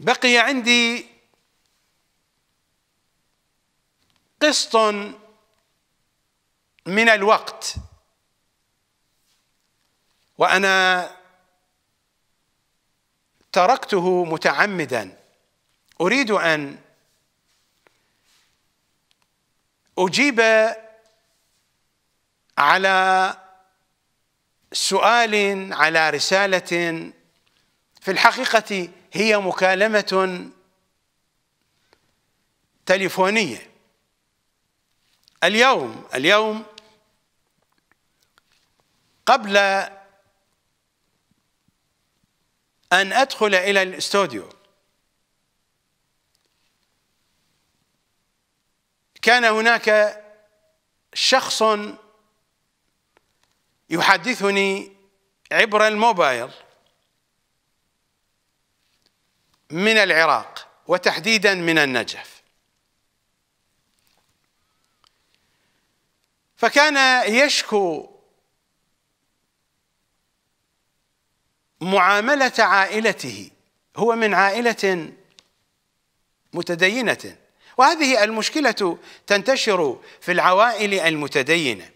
بقي عندي قسط من الوقت وانا تركته متعمدا اريد ان اجيب على سؤال على رساله في الحقيقه هي مكالمة تليفونية اليوم اليوم قبل أن أدخل إلى الاستوديو كان هناك شخص يحدثني عبر الموبايل من العراق وتحديدا من النجف فكان يشكو معامله عائلته هو من عائله متدينه وهذه المشكله تنتشر في العوائل المتدينه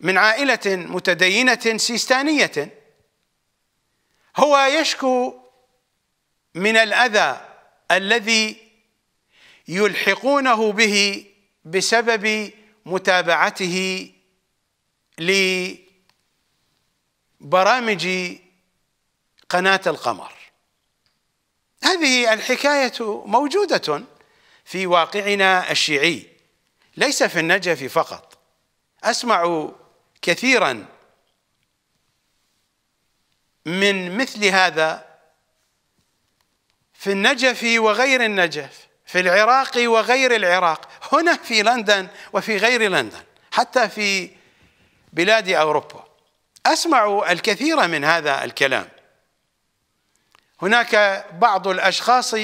من عائله متدينه سيستانيه هو يشكو من الاذى الذي يلحقونه به بسبب متابعته لبرامج قناه القمر هذه الحكايه موجوده في واقعنا الشيعي ليس في النجف فقط اسمع كثيرا من مثل هذا في النجف وغير النجف في العراق وغير العراق هنا في لندن وفي غير لندن حتى في بلاد اوروبا اسمع الكثير من هذا الكلام هناك بعض الاشخاص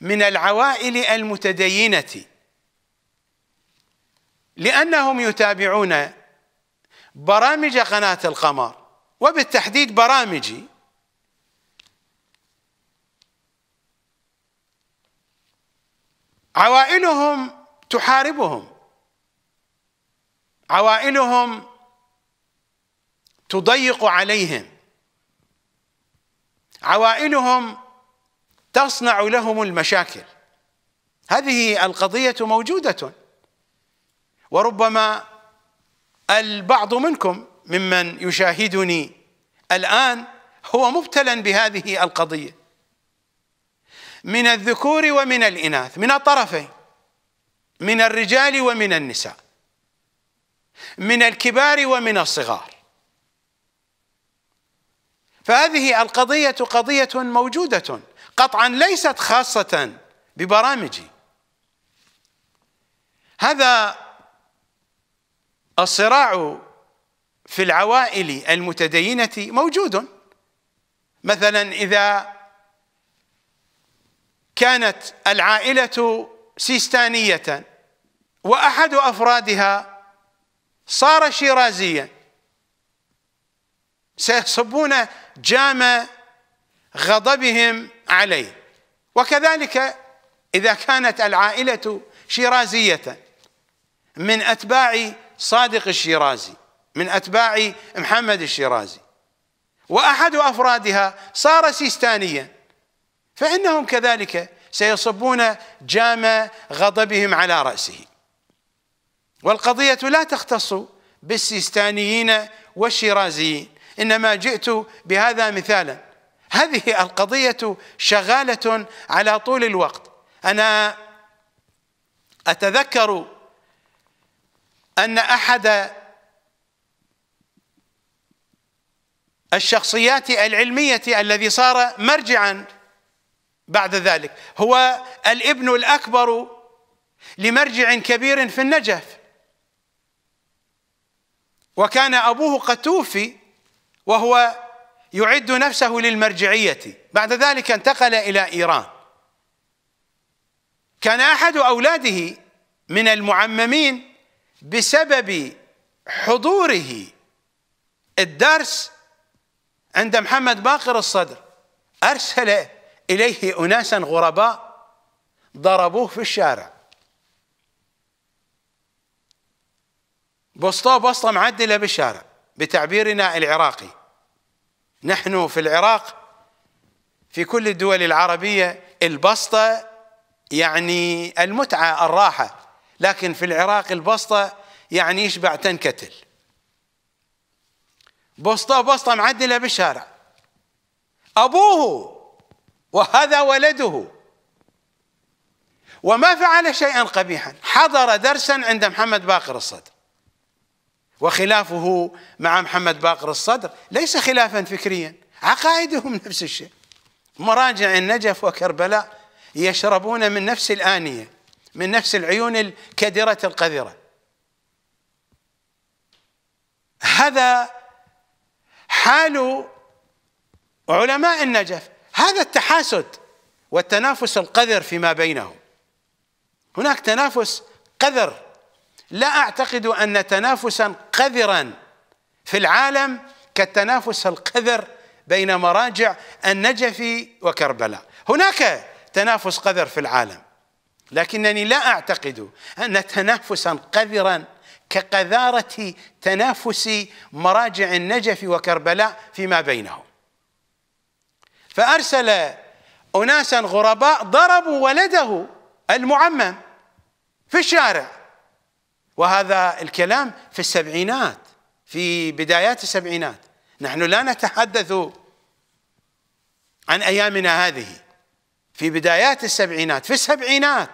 من العوائل المتدينه لانهم يتابعون برامج قناه القمر وبالتحديد برامجي عوائلهم تحاربهم عوائلهم تضيق عليهم عوائلهم تصنع لهم المشاكل هذه القضيه موجوده وربما البعض منكم ممن يشاهدني الآن هو مبتلى بهذه القضية من الذكور ومن الإناث من الطرفين من الرجال ومن النساء من الكبار ومن الصغار فهذه القضية قضية موجودة قطعا ليست خاصة ببرامجي هذا الصراع في العوائل المتدينة موجود مثلا إذا كانت العائلة سيستانية وأحد أفرادها صار شيرازيا سيصبون جام غضبهم عليه وكذلك إذا كانت العائلة شيرازية من أتباع صادق الشيرازي من أتباع محمد الشيرازي وأحد أفرادها صار سيستانيا فإنهم كذلك سيصبون جام غضبهم على رأسه والقضية لا تختص بالسيستانيين والشيرازيين إنما جئت بهذا مثالا هذه القضية شغالة على طول الوقت أنا أتذكر أن أحد الشخصيات العلمية الذي صار مرجعا بعد ذلك هو الابن الأكبر لمرجع كبير في النجف وكان أبوه قد توفي وهو يعد نفسه للمرجعية بعد ذلك انتقل إلى إيران كان أحد أولاده من المعممين بسبب حضوره الدرس عند محمد باقر الصدر أرسل إليه أناسا غرباء ضربوه في الشارع بسطوه بسطة معدلة بالشارع بتعبيرنا العراقي نحن في العراق في كل الدول العربية البسطة يعني المتعة الراحة لكن في العراق البسطة يعني يشبع تنكتل بسطه بسطه معدله بالشارع ابوه وهذا ولده وما فعل شيئا قبيحا حضر درسا عند محمد باقر الصدر وخلافه مع محمد باقر الصدر ليس خلافا فكريا عقائدهم نفس الشيء مراجع النجف وكربلاء يشربون من نفس الآنية من نفس العيون الكدرة القذرة هذا حال علماء النجف هذا التحاسد والتنافس القذر فيما بينهم هناك تنافس قذر لا اعتقد ان تنافسا قذرا في العالم كالتنافس القذر بين مراجع النجف وكربلاء هناك تنافس قذر في العالم لكنني لا اعتقد ان تنافسا قذرا كقذاره تنافس مراجع النجف وكربلاء فيما بينهم فارسل اناسا غرباء ضربوا ولده المعمم في الشارع وهذا الكلام في السبعينات في بدايات السبعينات نحن لا نتحدث عن ايامنا هذه في بدايات السبعينات في السبعينات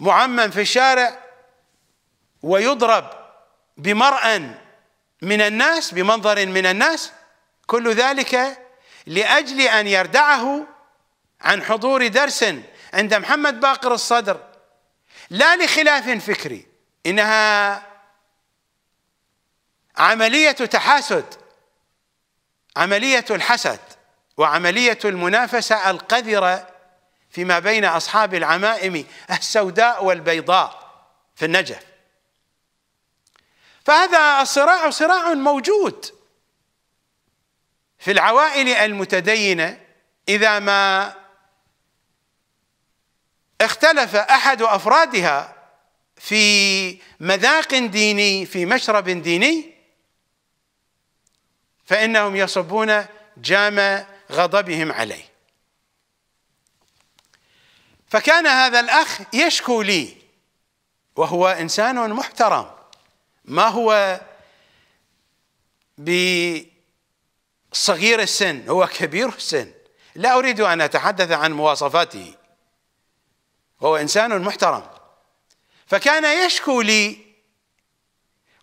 معمم في الشارع ويضرب بمرأ من الناس بمنظر من الناس كل ذلك لأجل أن يردعه عن حضور درس عند محمد باقر الصدر لا لخلاف فكري إنها عملية تحاسد عملية الحسد وعملية المنافسة القذرة فيما بين أصحاب العمائم السوداء والبيضاء في النجف فهذا الصراع صراع موجود في العوائل المتدينه اذا ما اختلف احد افرادها في مذاق ديني في مشرب ديني فانهم يصبون جام غضبهم عليه فكان هذا الاخ يشكو لي وهو انسان محترم ما هو بصغير السن هو كبير السن لا أريد أن أتحدث عن مواصفاته هو إنسان محترم فكان يشكو لي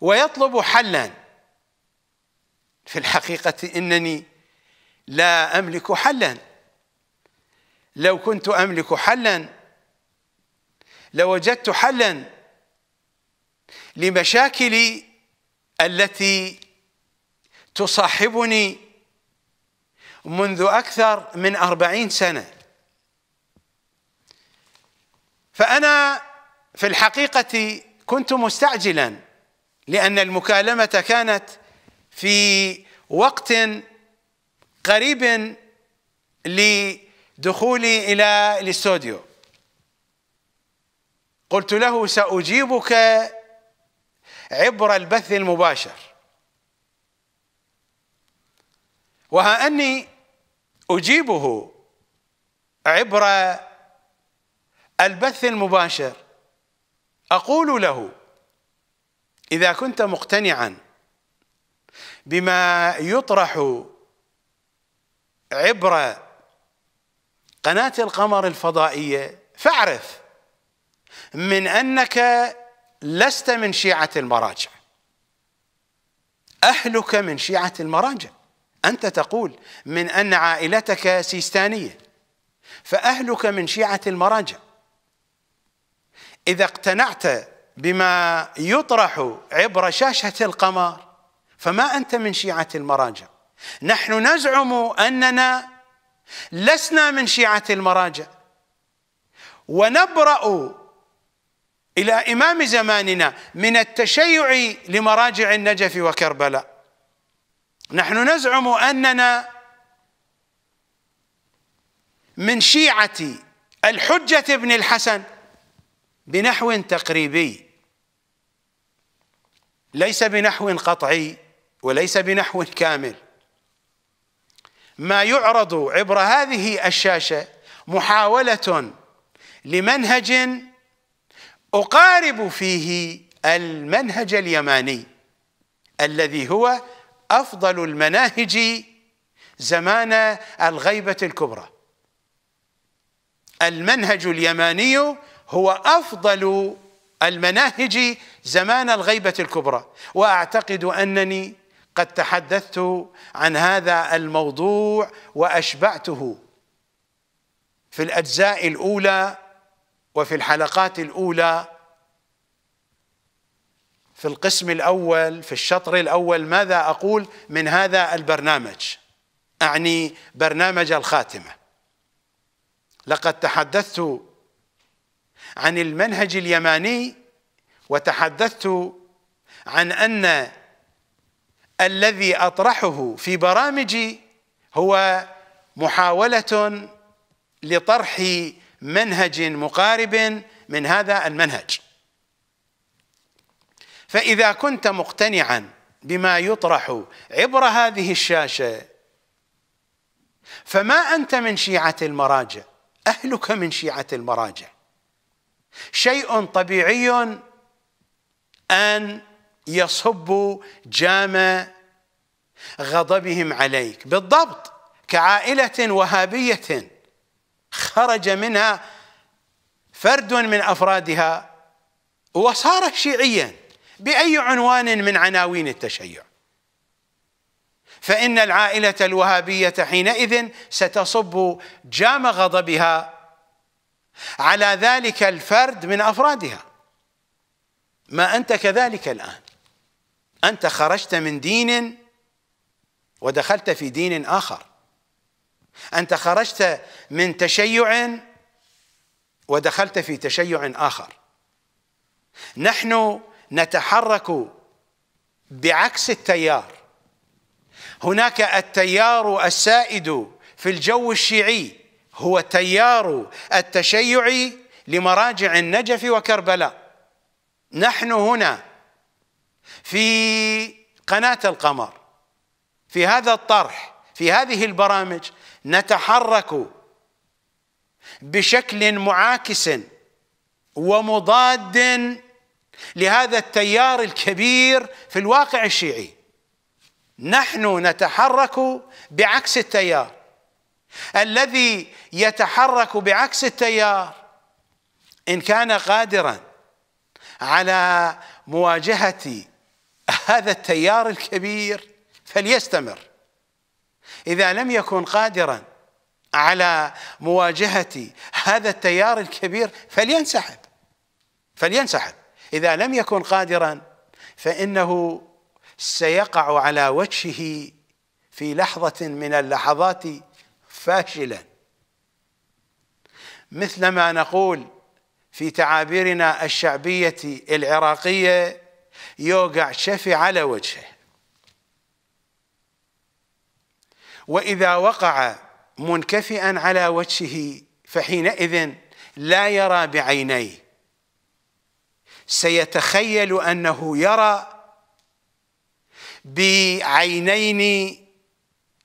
ويطلب حلا في الحقيقة إنني لا أملك حلا لو كنت أملك حلا لوجدت حلا لمشاكلي التي تصاحبني منذ أكثر من أربعين سنة فأنا في الحقيقة كنت مستعجلا لأن المكالمة كانت في وقت قريب لدخولي إلى الاستوديو قلت له سأجيبك عبر البث المباشر وها أني أجيبه عبر البث المباشر أقول له إذا كنت مقتنعا بما يطرح عبر قناة القمر الفضائية فاعرف من أنك لست من شيعة المراجع أهلك من شيعة المراجع أنت تقول من أن عائلتك سيستانية فأهلك من شيعة المراجع إذا اقتنعت بما يطرح عبر شاشة القمر فما أنت من شيعة المراجع نحن نزعم أننا لسنا من شيعة المراجع ونبرأ الى امام زماننا من التشيع لمراجع النجف وكربلاء نحن نزعم اننا من شيعه الحجه ابن الحسن بنحو تقريبي ليس بنحو قطعي وليس بنحو كامل ما يعرض عبر هذه الشاشه محاوله لمنهج اقارب فيه المنهج اليماني الذي هو افضل المناهج زمان الغيبه الكبرى المنهج اليماني هو افضل المناهج زمان الغيبه الكبرى واعتقد انني قد تحدثت عن هذا الموضوع واشبعته في الاجزاء الاولى وفي الحلقات الاولى في القسم الاول في الشطر الاول ماذا اقول من هذا البرنامج اعني برنامج الخاتمه لقد تحدثت عن المنهج اليماني وتحدثت عن ان الذي اطرحه في برامجي هو محاوله لطرح منهج مقارب من هذا المنهج فإذا كنت مقتنعا بما يطرح عبر هذه الشاشة فما أنت من شيعة المراجع أهلك من شيعة المراجع شيء طبيعي أن يصب جام غضبهم عليك بالضبط كعائلة وهابية خرج منها فرد من افرادها وصار شيعيا باي عنوان من عناوين التشيع فان العائله الوهابيه حينئذ ستصب جام غضبها على ذلك الفرد من افرادها ما انت كذلك الان انت خرجت من دين ودخلت في دين اخر أنت خرجت من تشيع ودخلت في تشيع آخر نحن نتحرك بعكس التيار هناك التيار السائد في الجو الشيعي هو تيار التشيع لمراجع النجف وكربلاء نحن هنا في قناة القمر في هذا الطرح في هذه البرامج نتحرك بشكل معاكس ومضاد لهذا التيار الكبير في الواقع الشيعي نحن نتحرك بعكس التيار الذي يتحرك بعكس التيار ان كان قادرا على مواجهه هذا التيار الكبير فليستمر إذا لم يكن قادرا على مواجهة هذا التيار الكبير فلينسحب فلينسحب إذا لم يكن قادرا فإنه سيقع على وجهه في لحظة من اللحظات فاشلا مثل ما نقول في تعابيرنا الشعبية العراقية يوقع شفي على وجهه وإذا وقع منكفئا على وجهه فحينئذ لا يرى بعينيه سيتخيل أنه يرى بعينين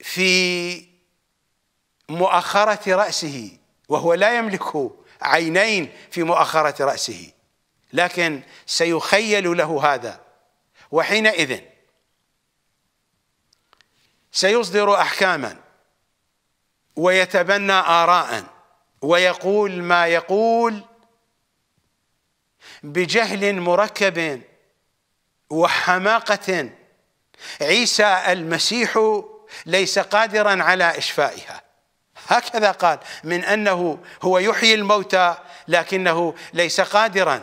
في مؤخرة رأسه وهو لا يملك عينين في مؤخرة رأسه لكن سيخيل له هذا وحينئذ سيصدر احكاما ويتبنى اراء ويقول ما يقول بجهل مركب وحماقه عيسى المسيح ليس قادرا على اشفائها هكذا قال من انه هو يحيي الموتى لكنه ليس قادرا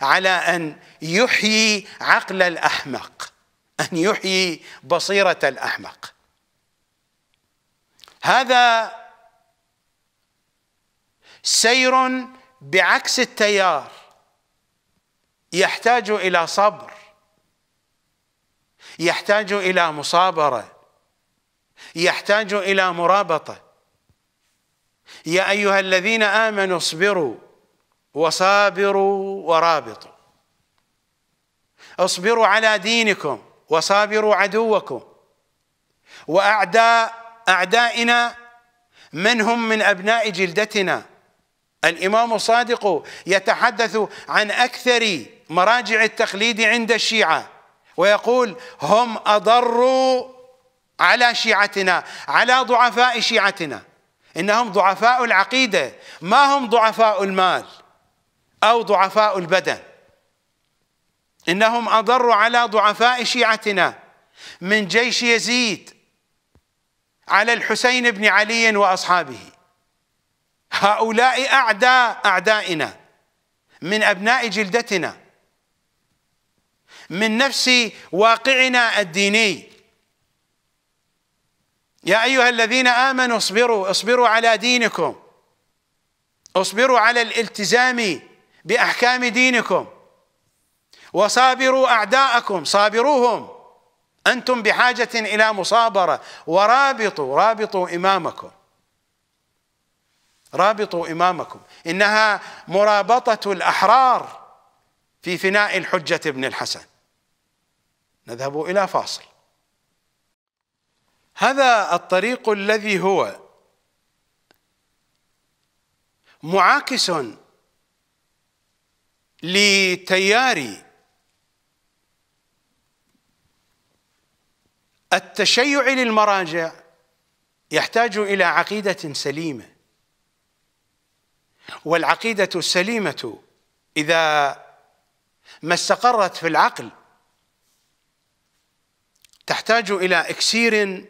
على ان يحيي عقل الاحمق أن يحيي بصيرة الأحمق هذا سير بعكس التيار يحتاج إلى صبر يحتاج إلى مصابرة يحتاج إلى مرابطة يا أيها الذين آمنوا اصبروا وصابروا ورابطوا اصبروا على دينكم وصابروا عدوكم وأعداء أعدائنا من هم من أبناء جلدتنا الإمام الصادق يتحدث عن أكثر مراجع التقليد عند الشيعة ويقول هم أضروا على شيعتنا على ضعفاء شيعتنا إنهم ضعفاء العقيدة ما هم ضعفاء المال أو ضعفاء البدن إنهم أضروا على ضعفاء شيعتنا من جيش يزيد على الحسين بن علي وأصحابه هؤلاء أعداء أعدائنا من أبناء جلدتنا من نفس واقعنا الديني يا أيها الذين آمنوا اصبروا اصبروا على دينكم اصبروا على الالتزام بأحكام دينكم وصابروا أعداءكم صابروهم أنتم بحاجة إلى مصابرة ورابطوا رابطوا إمامكم رابطوا إمامكم إنها مرابطة الأحرار في فناء الحجة ابن الحسن نذهب إلى فاصل هذا الطريق الذي هو معاكس لتيار التشيع للمراجع يحتاج إلى عقيدة سليمة والعقيدة السليمة إذا ما استقرت في العقل تحتاج إلى إكسير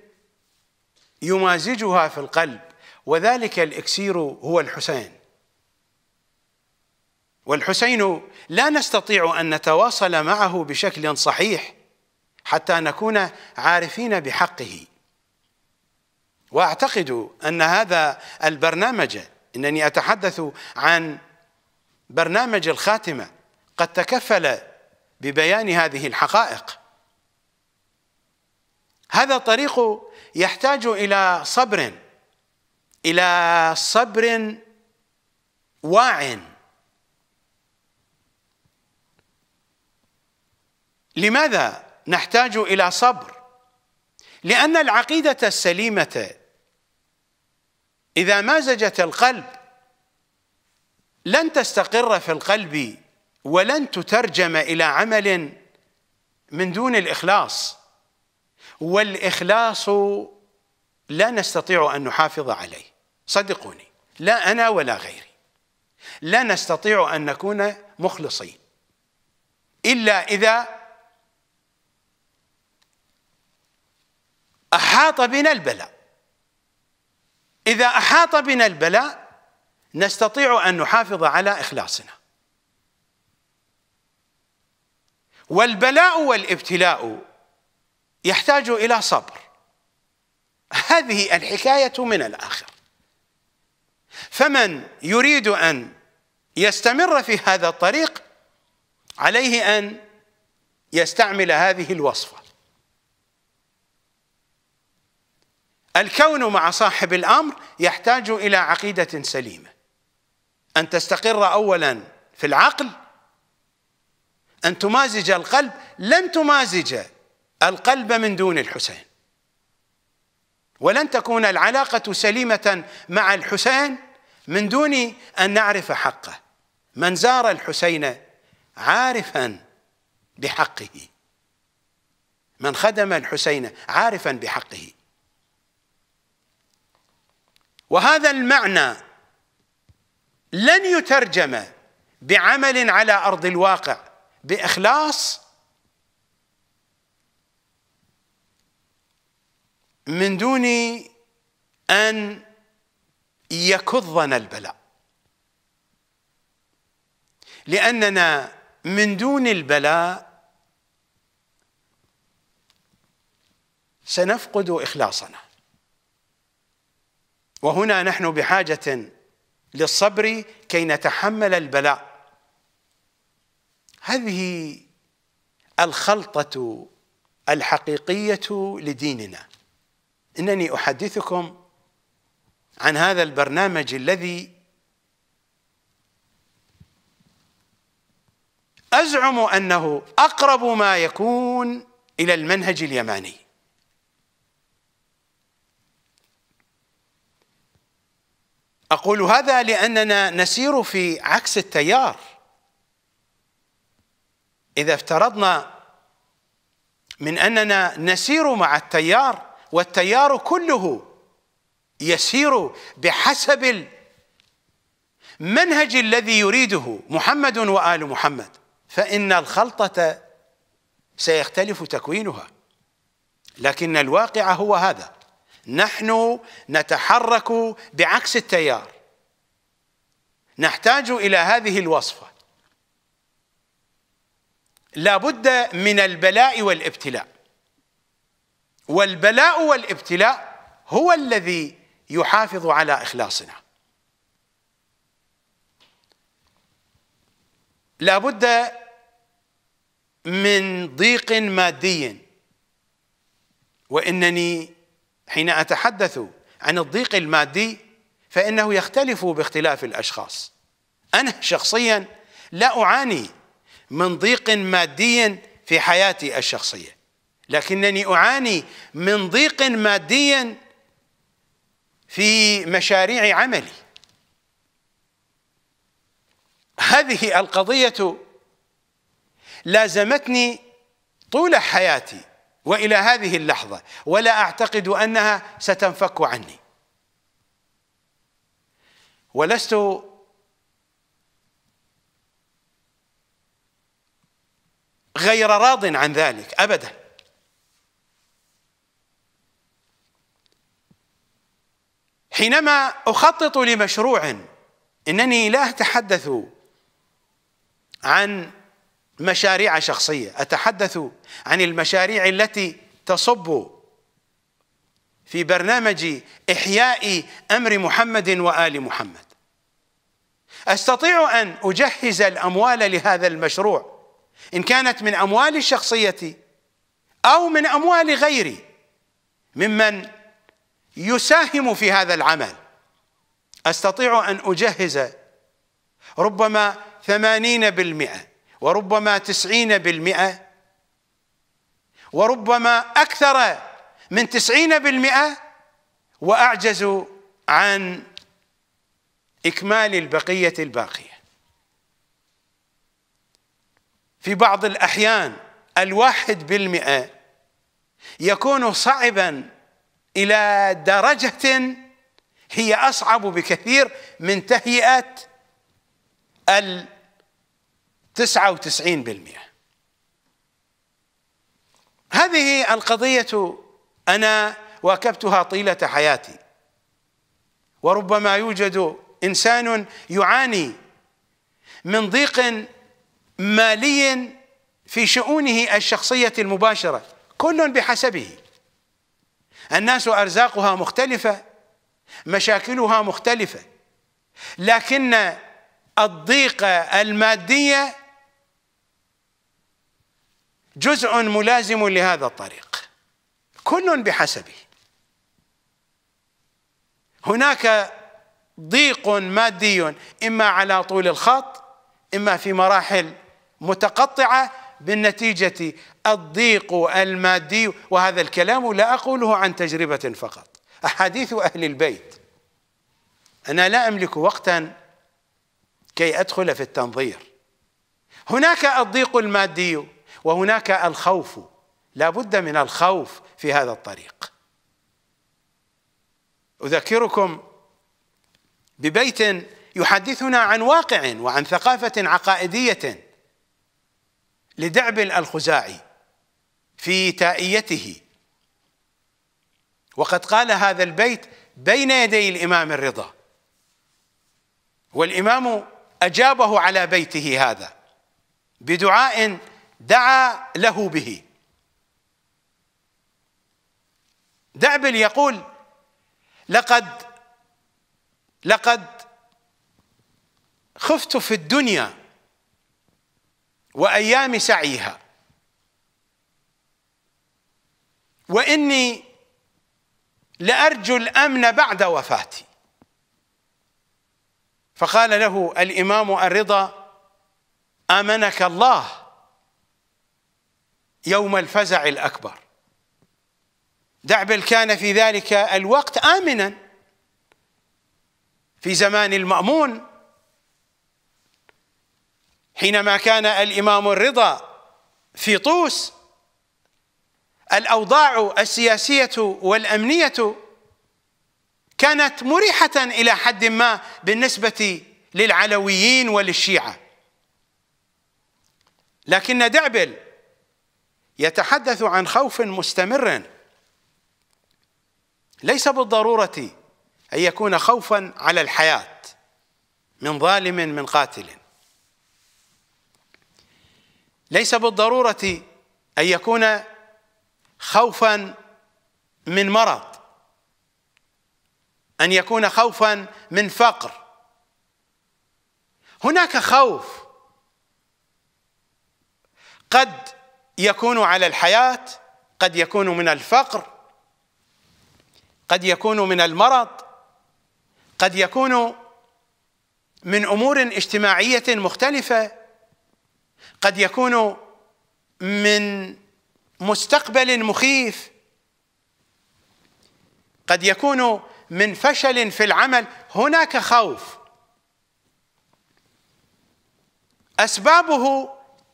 يمازجها في القلب وذلك الإكسير هو الحسين والحسين لا نستطيع أن نتواصل معه بشكل صحيح حتى نكون عارفين بحقه واعتقد ان هذا البرنامج انني اتحدث عن برنامج الخاتمه قد تكفل ببيان هذه الحقائق هذا الطريق يحتاج الى صبر الى صبر واع لماذا نحتاج الى صبر لان العقيده السليمه اذا مازجت القلب لن تستقر في القلب ولن تترجم الى عمل من دون الاخلاص والاخلاص لا نستطيع ان نحافظ عليه صدقوني لا انا ولا غيري لا نستطيع ان نكون مخلصين الا اذا أحاط بنا البلاء إذا أحاط بنا البلاء نستطيع أن نحافظ على إخلاصنا والبلاء والابتلاء يحتاج إلى صبر هذه الحكاية من الآخر فمن يريد أن يستمر في هذا الطريق عليه أن يستعمل هذه الوصفة الكون مع صاحب الامر يحتاج الى عقيده سليمه ان تستقر اولا في العقل ان تمازج القلب لن تمازج القلب من دون الحسين ولن تكون العلاقه سليمه مع الحسين من دون ان نعرف حقه من زار الحسين عارفا بحقه من خدم الحسين عارفا بحقه وهذا المعنى لن يترجم بعمل على ارض الواقع باخلاص من دون ان يكظنا البلاء لاننا من دون البلاء سنفقد اخلاصنا وهنا نحن بحاجة للصبر كي نتحمل البلاء هذه الخلطة الحقيقية لديننا إنني أحدثكم عن هذا البرنامج الذي أزعم أنه أقرب ما يكون إلى المنهج اليماني اقول هذا لاننا نسير في عكس التيار اذا افترضنا من اننا نسير مع التيار والتيار كله يسير بحسب المنهج الذي يريده محمد وال محمد فان الخلطه سيختلف تكوينها لكن الواقع هو هذا نحن نتحرك بعكس التيار نحتاج إلى هذه الوصفة لا بد من البلاء والابتلاء والبلاء والابتلاء هو الذي يحافظ على إخلاصنا لا بد من ضيق مادي وإنني حين أتحدث عن الضيق المادي فإنه يختلف باختلاف الأشخاص أنا شخصيا لا أعاني من ضيق مادي في حياتي الشخصية لكنني أعاني من ضيق مادي في مشاريع عملي هذه القضية لازمتني طول حياتي والى هذه اللحظه ولا اعتقد انها ستنفك عني ولست غير راض عن ذلك ابدا حينما اخطط لمشروع انني لا اتحدث عن مشاريع شخصيه اتحدث عن المشاريع التي تصب في برنامج احياء امر محمد وال محمد استطيع ان اجهز الاموال لهذا المشروع ان كانت من اموالي الشخصيه او من اموال غيري ممن يساهم في هذا العمل استطيع ان اجهز ربما ثمانين بالمئه وربما تسعين بالمئة وربما أكثر من تسعين بالمئة وأعجز عن إكمال البقية الباقية في بعض الأحيان الواحد بالمئة يكون صعبا إلى درجة هي أصعب بكثير من تهيئة ال 99% هذه القضية أنا واكبتها طيلة حياتي وربما يوجد إنسان يعاني من ضيق مالي في شؤونه الشخصية المباشرة كل بحسبه الناس أرزاقها مختلفة مشاكلها مختلفة لكن الضيق المادية جزء ملازم لهذا الطريق كل بحسبه هناك ضيق مادي اما على طول الخط اما في مراحل متقطعه بالنتيجه الضيق المادي وهذا الكلام لا اقوله عن تجربه فقط احاديث اهل البيت انا لا املك وقتا كي ادخل في التنظير هناك الضيق المادي وهناك الخوف لا بد من الخوف في هذا الطريق اذكركم ببيت يحدثنا عن واقع وعن ثقافه عقائديه لدعبل الخزاعي في تائيته وقد قال هذا البيت بين يدي الامام الرضا والامام اجابه على بيته هذا بدعاء دعا له به دعبل يقول لقد لقد خفت في الدنيا وايام سعيها واني لارجو الامن بعد وفاتي فقال له الامام الرضا امنك الله يوم الفزع الأكبر دعبل كان في ذلك الوقت آمنا في زمان المأمون حينما كان الإمام الرضا في طوس الأوضاع السياسية والأمنية كانت مريحة إلى حد ما بالنسبة للعلويين وللشيعة لكن دعبل يتحدث عن خوف مستمر ليس بالضروره ان يكون خوفا على الحياه من ظالم من قاتل ليس بالضروره ان يكون خوفا من مرض ان يكون خوفا من فقر هناك خوف قد يكون على الحياة قد يكون من الفقر قد يكون من المرض قد يكون من أمور اجتماعية مختلفة قد يكون من مستقبل مخيف قد يكون من فشل في العمل هناك خوف اسبابه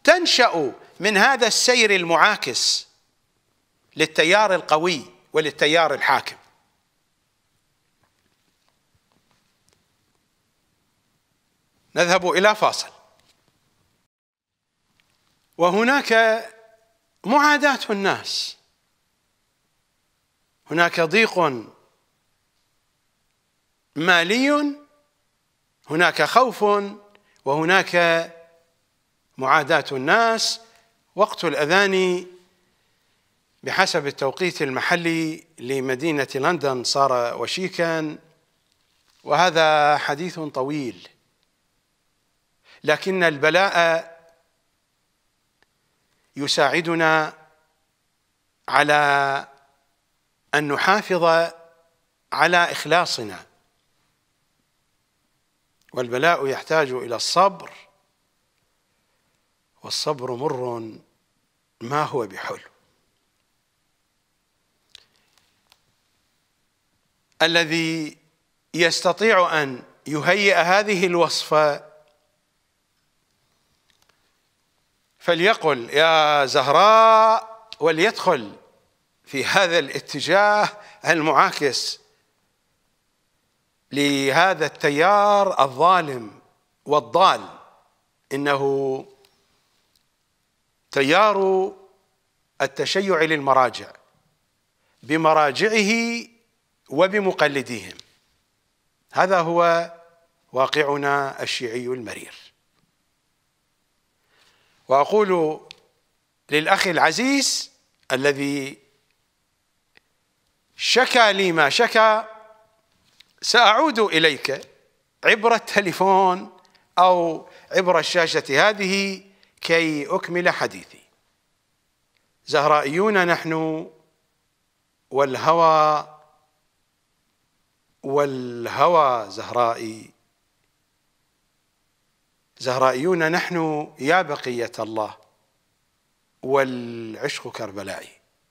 تنشا من هذا السير المعاكس للتيار القوي وللتيار الحاكم نذهب الى فاصل وهناك معاداه الناس هناك ضيق مالي هناك خوف وهناك معاداه الناس وقت الأذان بحسب التوقيت المحلي لمدينة لندن صار وشيكا وهذا حديث طويل لكن البلاء يساعدنا على أن نحافظ على إخلاصنا والبلاء يحتاج إلى الصبر والصبر مر ما هو بحلو الذي يستطيع ان يهيئ هذه الوصفه فليقل يا زهراء وليدخل في هذا الاتجاه المعاكس لهذا التيار الظالم والضال انه تيار التشيع للمراجع بمراجعه وبمقلديهم هذا هو واقعنا الشيعي المرير واقول للاخ العزيز الذي شكى لي ما شكى ساعود اليك عبر التليفون او عبر الشاشه هذه كي أكمل حديثي زهرائيون نحن والهوى والهوى زهرائي زهرائيون نحن يا بقية الله والعشق كربلائي